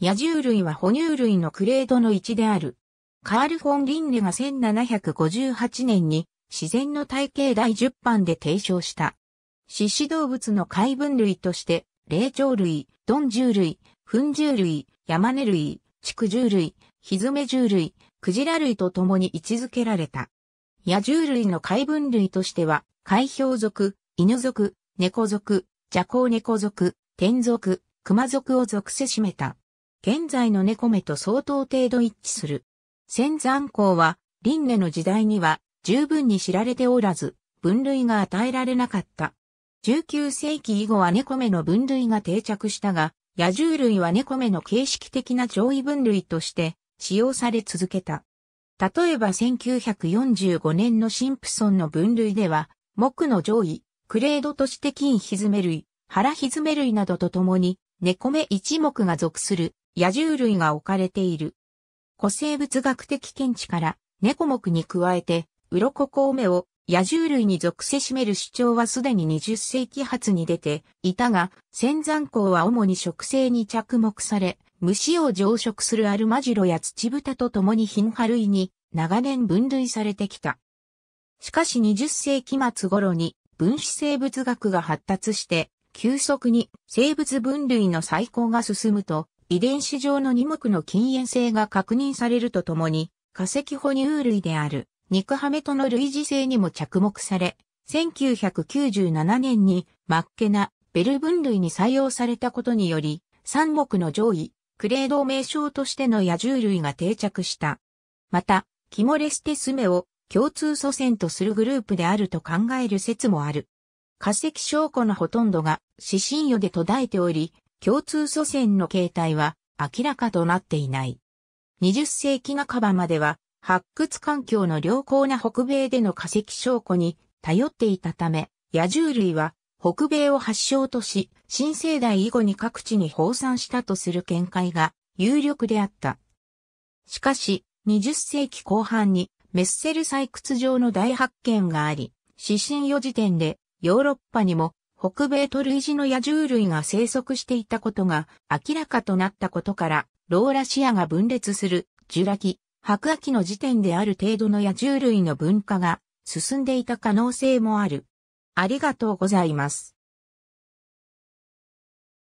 野獣類は哺乳類のクレードの一である。カール・フォン・リンネが1758年に自然の体系第10版で提唱した。獅子動物の海分類として、霊長類、鈍獣類、粉獣類、山根類、畜獣類、ひずめ獣類、クジラ類と共に位置づけられた。野獣類の海分類としては、海氷族、犬族、猫族、蛇行猫族、天族、熊族を属せしめた。現在の猫目と相当程度一致する。仙山光は、輪廻の時代には十分に知られておらず、分類が与えられなかった。19世紀以後は猫目の分類が定着したが、野獣類は猫目の形式的な上位分類として使用され続けた。例えば1945年のシンプソンの分類では、木の上位、クレードとして金ひずめ類、腹ひずめ類などとともに、猫目一目が属する野獣類が置かれている。古生物学的見地から、猫目に加えて、鱗孔目を野獣類に属せしめる主張はすでに20世紀初に出ていたが、仙山港は主に植生に着目され、虫を増殖するアルマジロや土豚と共にヒンハ類に長年分類されてきた。しかし20世紀末頃に分子生物学が発達して、急速に生物分類の再考が進むと、遺伝子上の二目の禁煙性が確認されるとともに、化石哺乳類である肉ハメとの類似性にも着目され、1997年にマッケナ、ベル分類に採用されたことにより、三目の上位、クレード名称としての野獣類が定着した。また、キモレステスメを共通祖先とするグループであると考える説もある。化石証拠のほとんどが死神予で途絶えており、共通祖先の形態は明らかとなっていない。20世紀半ばまでは発掘環境の良好な北米での化石証拠に頼っていたため、野獣類は北米を発祥とし、新生代以後に各地に放散したとする見解が有力であった。しかし、20世紀後半にメッセル採掘場の大発見があり、指針4時点でヨーロッパにも北米ト類似の野獣類が生息していたことが明らかとなったことから、ローラシアが分裂する、ジュラ紀、白亜紀の時点である程度の野獣類の分化が進んでいた可能性もある。ありがとうございます。